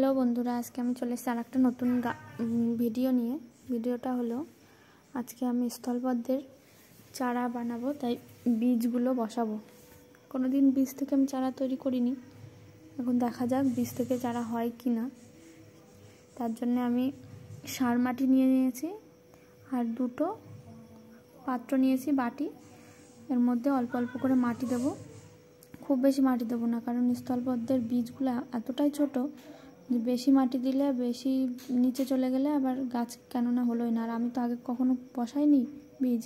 hello বন্ধুরা আজকে আমি চলে এসেছি আর একটা নতুন ভিডিও নিয়ে ভিডিওটা হলো আজকে আমি স্থলপদ্মের চারা বানাবো তাই বীজগুলো বসাবো কোনো দিন বীজ থেকে আমি চারা তৈরি করিনি এখন দেখা যাক বীজ থেকে চারা হয় কি না তার জন্য আমি সার মাটি নিয়ে নিয়েছি আর দুটো পাত্র নিয়েছি বাটি এর মধ্যে অল্প অল্প করে মাটি দেবো খুব বেশি মাটি দেবো না কারণ স্থলপদ্মের বীজগুলো এতটাই ছোট বেশি মাটি দিলে বেশি নিচে চলে গেলে আবার গাছ কেননা হলোই না আর আমি তো আগে কখনো বসাইনি বীজ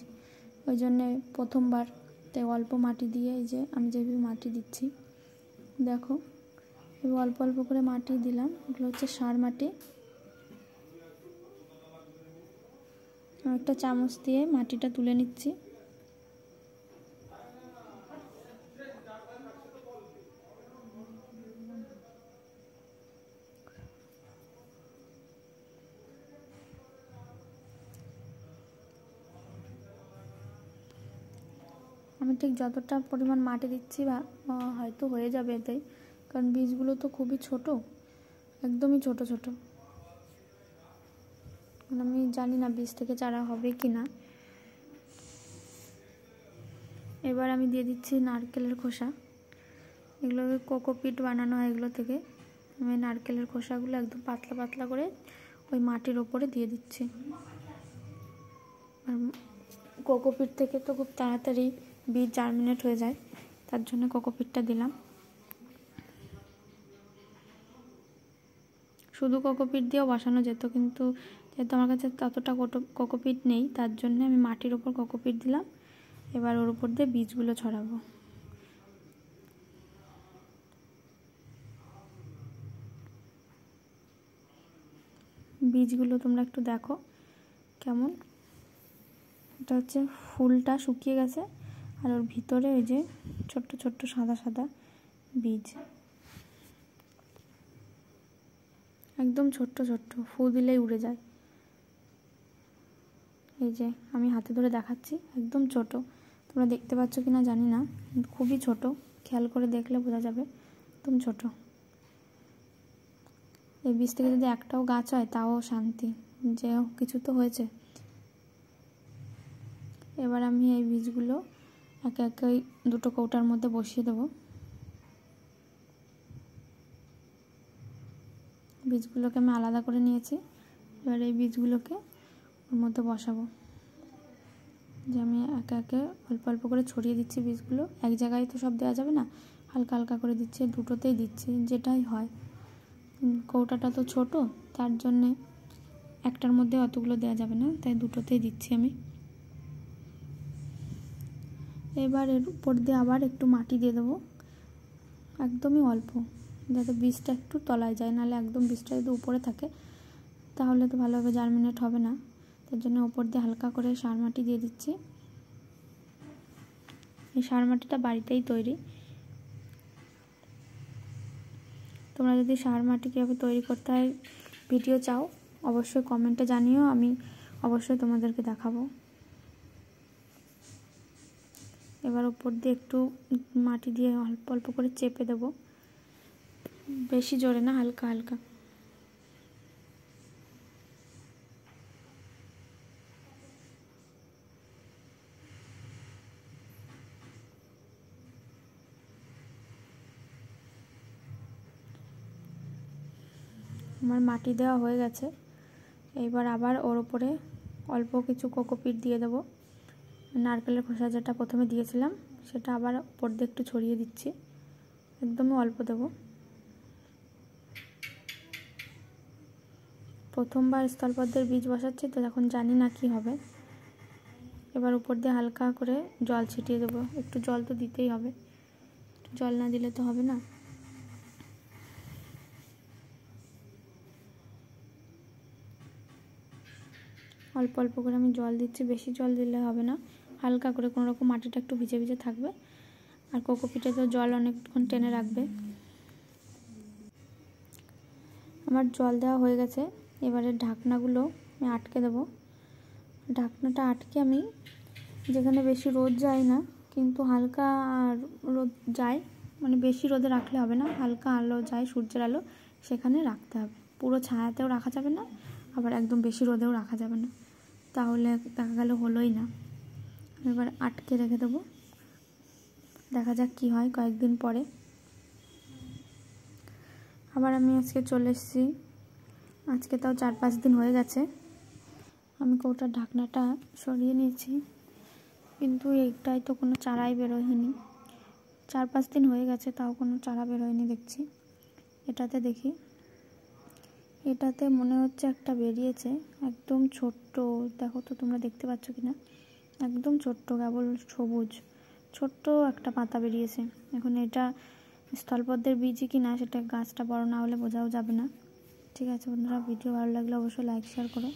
ওই জন্যে প্রথমবার তাই অল্প মাটি দিয়ে এই যে আমি যেভাবে মাটি দিচ্ছি দেখো এবার অল্প অল্প করে মাটি দিলাম এগুলো হচ্ছে সার মাটি একটা চামচ দিয়ে মাটিটা তুলে নিচ্ছি আমি ঠিক যতটা পরিমাণ মাটি দিচ্ছি বা হয়তো হয়ে যাবে এতে কারণ বীজগুলো তো খুবই ছোট একদমই ছোট ছোট মানে আমি জানি না বীজ থেকে চারা হবে কি না এবার আমি দিয়ে দিচ্ছি নারকেলের খোসা এগুলোকে কোকোপিট বানানো হয় এগুলো থেকে আমি নারকেলের খোসাগুলো একদম পাতলা পাতলা করে ওই মাটির ওপরে দিয়ে দিচ্ছি আর কোকোপিট থেকে তো খুব তাড়াতাড়ি বীজ জার্মিনেট হয়ে যায় তার জন্য কোকোপিটটা দিলাম শুধু কোকোপিট দিয়েও বসানো যেত কিন্তু যেহেতু আমার কাছে ততটা কোকোপিট নেই তার জন্য আমি মাটির ওপর কোকোপিট দিলাম এবার ওর উপর দিয়ে বীজগুলো ছড়াবো বীজগুলো তোমরা একটু দেখো কেমন এটা হচ্ছে ফুলটা শুকিয়ে গেছে আর ওর ভিতরে ওই যে ছোট্ট ছোট্ট সাদা সাদা বীজ একদম ছোট্ট ছোট্ট ফু দিলেই উড়ে যায় এই যে আমি হাতে ধরে দেখাচ্ছি একদম ছোট তোমরা দেখতে পাচ্ছ কি না জানি না খুবই ছোট খেয়াল করে দেখলে বোঝা যাবে একদম ছোট এই বীজ থেকে যদি একটাও গাছ হয় তাও শান্তি যে কিছু তো হয়েছে এবার আমি এই বীজগুলো একে একে দুটো কৌটার মধ্যে বসিয়ে দেবো বীজগুলোকে আমি আলাদা করে নিয়েছি এবার এই বীজগুলোকে ওর মধ্যে বসাবো যে আমি একে একে অল্প অল্প করে ছড়িয়ে দিচ্ছি বীজগুলো এক জায়গায় তো সব দেওয়া যাবে না হালকা হালকা করে দিচ্ছে দুটোতেই দিচ্ছি যেটাই হয় কৌটাটা তো ছোট তার জন্যে একটার মধ্যে অতগুলো দেওয়া যাবে না তাই দুটোতেই দিচ্ছি আমি এবার এর উপর দিয়ে আবার একটু মাটি দিয়ে দেবো একদমই অল্প যাতে বীজটা একটু তলায় যায় নাহলে একদম বীজটা যদি উপরে থাকে তাহলে তো ভালোভাবে জার্মিনেট হবে না তার জন্য ওপর দিয়ে হালকা করে সার মাটি দিয়ে দিচ্ছি এই সার মাটিটা বাড়িতেই তৈরি তোমরা যদি সার মাটি কীভাবে তৈরি করতে হয় ভিডিও চাও অবশ্যই কমেন্টে জানিও আমি অবশ্যই তোমাদেরকে দেখাবো এবার উপর দিয়ে একটু মাটি দিয়ে অল্প অল্প করে চেপে দেব বেশি জোরে না হালকা হালকা আমার মাটি দেওয়া হয়ে গেছে এবার আবার ওর ওপরে অল্প কিছু কোকোপিট দিয়ে দেবো নারকেলের খোসা যেটা প্রথমে দিয়েছিলাম সেটা আবার ওপর দিয়ে একটু ছড়িয়ে দিচ্ছি একদমই অল্প দেব প্রথমবার স্থলপদ্মের বীজ বসাচ্ছি তো এখন জানি না কি হবে এবার উপর দিয়ে হালকা করে জল ছিটিয়ে দেবো একটু জল তো দিতেই হবে জল না দিলে তো হবে না অল্প অল্প করে আমি জল দিচ্ছি বেশি জল দিলে হবে না হালকা করে কোনো রকম মাটিটা একটু ভিজে ভিজে থাকবে আর কোকোপিটে তো জল অনেকক্ষণ টেনে রাখবে আমার জল দেওয়া হয়ে গেছে এবারে ঢাকনাগুলো আমি আটকে দেবো ঢাকনাটা আটকে আমি যেখানে বেশি রোদ যায় না কিন্তু হালকা রোদ যায় মানে বেশি রোদে রাখলে হবে না হালকা আলো যায় সূর্যের আলো সেখানে রাখতে হবে পুরো ছায়াতেও রাখা যাবে না আবার একদম বেশি রোদেও রাখা যাবে না তাহলে দেখা গেলে হলোই না এবার আটকে রেখে দেবো দেখা যাক কি হয় কয়েকদিন পরে আবার আমি আজকে চলে এসেছি আজকে তাও চার পাঁচ দিন হয়ে গেছে আমি কৌটার ঢাকনাটা সরিয়ে নিয়েছি কিন্তু এইটাই তো কোনো চারাই বেরোয়নি চার পাঁচ দিন হয়ে গেছে তাও কোনো চারা বেরোয়নি দেখছি এটাতে দেখি এটাতে মনে হচ্ছে একটা বেরিয়েছে একদম ছোট্ট দেখো তো তোমরা দেখতে পাচ্ছ কি না একদম ছোট্ট কেবল সবুজ ছোট্ট একটা পাতা বেরিয়েছে এখন এটা স্থলপদ্মের বীজই কি না সেটা গাছটা বড় না হলে বোঝাও যাবে না ঠিক আছে বন্ধুরা ভিডিও ভালো লাগলে অবশ্যই লাইক শেয়ার করো